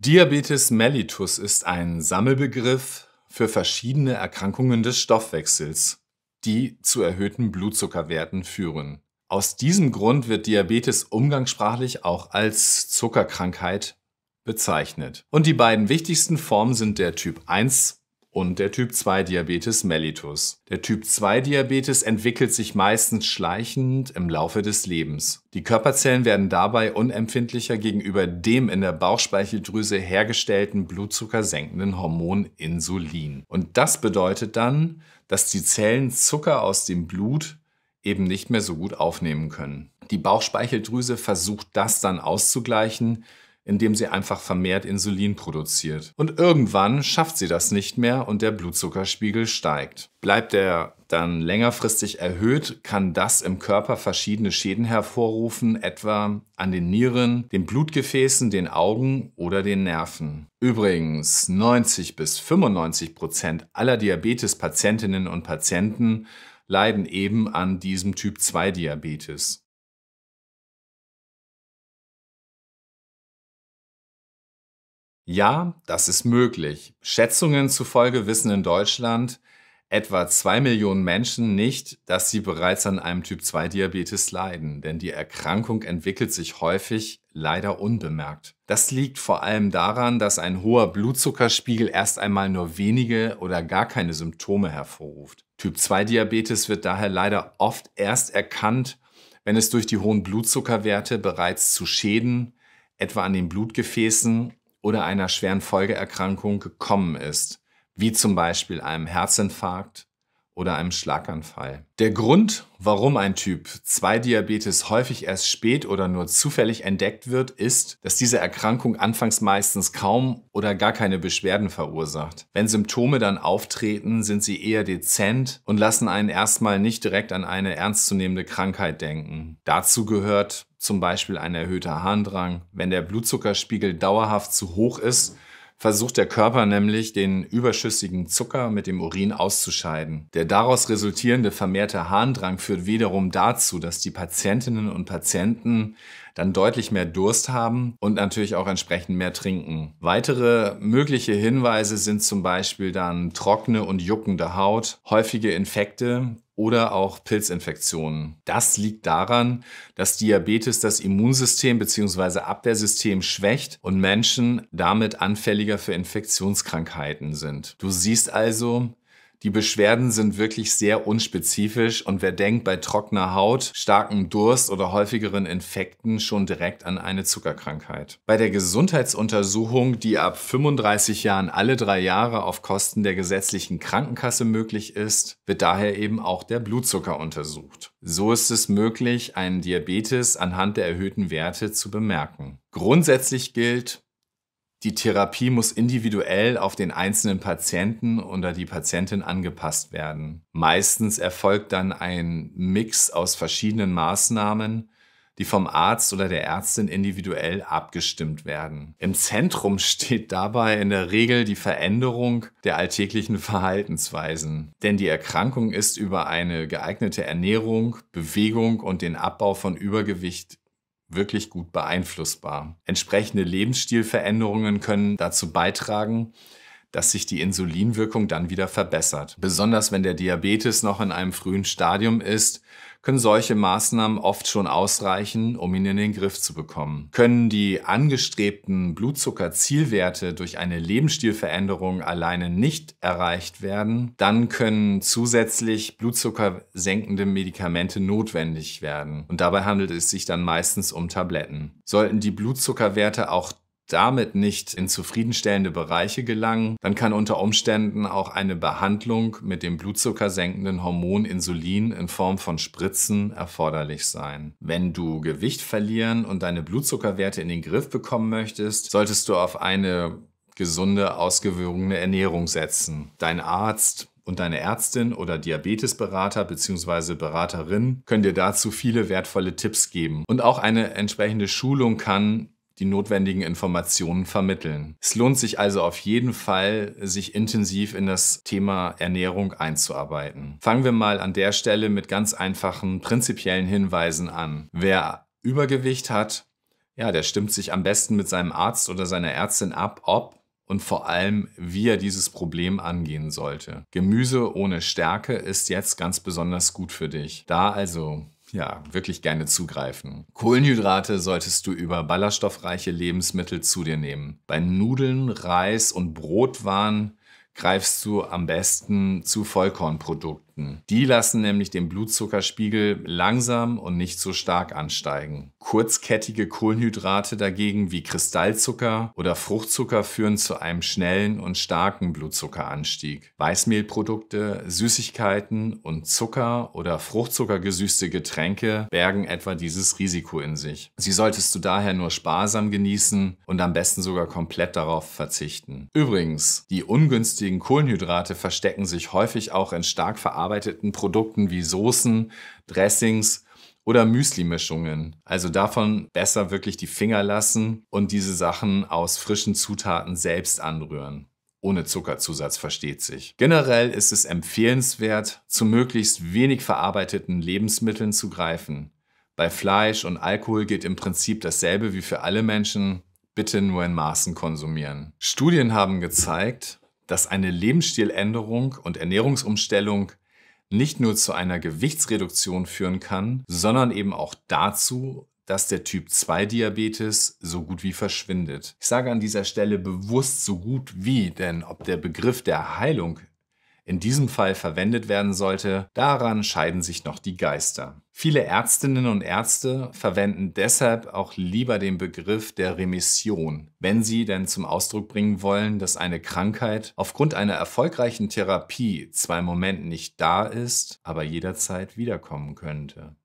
Diabetes mellitus ist ein Sammelbegriff für verschiedene Erkrankungen des Stoffwechsels, die zu erhöhten Blutzuckerwerten führen. Aus diesem Grund wird Diabetes umgangssprachlich auch als Zuckerkrankheit bezeichnet. Und die beiden wichtigsten Formen sind der Typ 1 und der Typ 2 Diabetes mellitus. Der Typ 2 Diabetes entwickelt sich meistens schleichend im Laufe des Lebens. Die Körperzellen werden dabei unempfindlicher gegenüber dem in der Bauchspeicheldrüse hergestellten blutzuckersenkenden Hormon Insulin. Und das bedeutet dann, dass die Zellen Zucker aus dem Blut eben nicht mehr so gut aufnehmen können. Die Bauchspeicheldrüse versucht das dann auszugleichen indem sie einfach vermehrt Insulin produziert. Und irgendwann schafft sie das nicht mehr und der Blutzuckerspiegel steigt. Bleibt er dann längerfristig erhöht, kann das im Körper verschiedene Schäden hervorrufen, etwa an den Nieren, den Blutgefäßen, den Augen oder den Nerven. Übrigens, 90 bis 95 Prozent aller Diabetes-Patientinnen und Patienten leiden eben an diesem Typ 2 Diabetes. Ja, das ist möglich. Schätzungen zufolge wissen in Deutschland etwa zwei Millionen Menschen nicht, dass sie bereits an einem Typ-2-Diabetes leiden, denn die Erkrankung entwickelt sich häufig leider unbemerkt. Das liegt vor allem daran, dass ein hoher Blutzuckerspiegel erst einmal nur wenige oder gar keine Symptome hervorruft. Typ-2-Diabetes wird daher leider oft erst erkannt, wenn es durch die hohen Blutzuckerwerte bereits zu Schäden, etwa an den Blutgefäßen oder einer schweren Folgeerkrankung gekommen ist, wie zum Beispiel einem Herzinfarkt oder einem Schlaganfall. Der Grund, warum ein Typ 2 Diabetes häufig erst spät oder nur zufällig entdeckt wird, ist, dass diese Erkrankung anfangs meistens kaum oder gar keine Beschwerden verursacht. Wenn Symptome dann auftreten, sind sie eher dezent und lassen einen erstmal nicht direkt an eine ernstzunehmende Krankheit denken. Dazu gehört zum Beispiel ein erhöhter Harndrang. Wenn der Blutzuckerspiegel dauerhaft zu hoch ist, versucht der Körper nämlich, den überschüssigen Zucker mit dem Urin auszuscheiden. Der daraus resultierende vermehrte Harndrang führt wiederum dazu, dass die Patientinnen und Patienten dann deutlich mehr Durst haben und natürlich auch entsprechend mehr trinken. Weitere mögliche Hinweise sind zum Beispiel dann trockene und juckende Haut, häufige Infekte, oder auch Pilzinfektionen. Das liegt daran, dass Diabetes das Immunsystem bzw. Abwehrsystem schwächt und Menschen damit anfälliger für Infektionskrankheiten sind. Du siehst also, die Beschwerden sind wirklich sehr unspezifisch und wer denkt bei trockener Haut, starkem Durst oder häufigeren Infekten schon direkt an eine Zuckerkrankheit. Bei der Gesundheitsuntersuchung, die ab 35 Jahren alle drei Jahre auf Kosten der gesetzlichen Krankenkasse möglich ist, wird daher eben auch der Blutzucker untersucht. So ist es möglich, einen Diabetes anhand der erhöhten Werte zu bemerken. Grundsätzlich gilt, die Therapie muss individuell auf den einzelnen Patienten oder die Patientin angepasst werden. Meistens erfolgt dann ein Mix aus verschiedenen Maßnahmen, die vom Arzt oder der Ärztin individuell abgestimmt werden. Im Zentrum steht dabei in der Regel die Veränderung der alltäglichen Verhaltensweisen. Denn die Erkrankung ist über eine geeignete Ernährung, Bewegung und den Abbau von Übergewicht wirklich gut beeinflussbar. Entsprechende Lebensstilveränderungen können dazu beitragen, dass sich die Insulinwirkung dann wieder verbessert. Besonders wenn der Diabetes noch in einem frühen Stadium ist, können solche Maßnahmen oft schon ausreichen, um ihn in den Griff zu bekommen. Können die angestrebten Blutzuckerzielwerte durch eine Lebensstilveränderung alleine nicht erreicht werden, dann können zusätzlich blutzuckersenkende Medikamente notwendig werden. Und dabei handelt es sich dann meistens um Tabletten. Sollten die Blutzuckerwerte auch damit nicht in zufriedenstellende Bereiche gelangen, dann kann unter Umständen auch eine Behandlung mit dem blutzuckersenkenden Hormon Insulin in Form von Spritzen erforderlich sein. Wenn du Gewicht verlieren und deine Blutzuckerwerte in den Griff bekommen möchtest, solltest du auf eine gesunde, ausgewogene Ernährung setzen. Dein Arzt und deine Ärztin oder Diabetesberater bzw. Beraterin können dir dazu viele wertvolle Tipps geben. Und auch eine entsprechende Schulung kann die notwendigen Informationen vermitteln. Es lohnt sich also auf jeden Fall, sich intensiv in das Thema Ernährung einzuarbeiten. Fangen wir mal an der Stelle mit ganz einfachen prinzipiellen Hinweisen an. Wer Übergewicht hat, ja, der stimmt sich am besten mit seinem Arzt oder seiner Ärztin ab, ob und vor allem, wie er dieses Problem angehen sollte. Gemüse ohne Stärke ist jetzt ganz besonders gut für dich. Da also ja, wirklich gerne zugreifen. Kohlenhydrate solltest du über ballaststoffreiche Lebensmittel zu dir nehmen. Bei Nudeln, Reis und Brotwaren greifst du am besten zu Vollkornprodukten achten. Die lassen nämlich den Blutzuckerspiegel langsam und nicht so stark ansteigen. Kurzkettige Kohlenhydrate dagegen wie Kristallzucker oder Fruchtzucker führen zu einem schnellen und starken Blutzuckeranstieg. Weißmehlprodukte, Süßigkeiten und Zucker oder fruchtzuckergesüßte Getränke bergen etwa dieses Risiko in sich. Sie solltest du daher nur sparsam genießen und am besten sogar komplett darauf verzichten. Übrigens, die ungünstigen Kohlenhydrate verstecken sich häufig auch in stark verarbeiteten verarbeiteten Produkten wie Soßen, Dressings oder Müsli-Mischungen. Also davon besser wirklich die Finger lassen und diese Sachen aus frischen Zutaten selbst anrühren. Ohne Zuckerzusatz versteht sich. Generell ist es empfehlenswert, zu möglichst wenig verarbeiteten Lebensmitteln zu greifen. Bei Fleisch und Alkohol gilt im Prinzip dasselbe wie für alle Menschen, bitte nur in Maßen konsumieren. Studien haben gezeigt, dass eine Lebensstiländerung und Ernährungsumstellung nicht nur zu einer Gewichtsreduktion führen kann, sondern eben auch dazu, dass der Typ 2 Diabetes so gut wie verschwindet. Ich sage an dieser Stelle bewusst so gut wie, denn ob der Begriff der Heilung in diesem Fall verwendet werden sollte, daran scheiden sich noch die Geister. Viele Ärztinnen und Ärzte verwenden deshalb auch lieber den Begriff der Remission, wenn sie denn zum Ausdruck bringen wollen, dass eine Krankheit aufgrund einer erfolgreichen Therapie zwar im Moment nicht da ist, aber jederzeit wiederkommen könnte.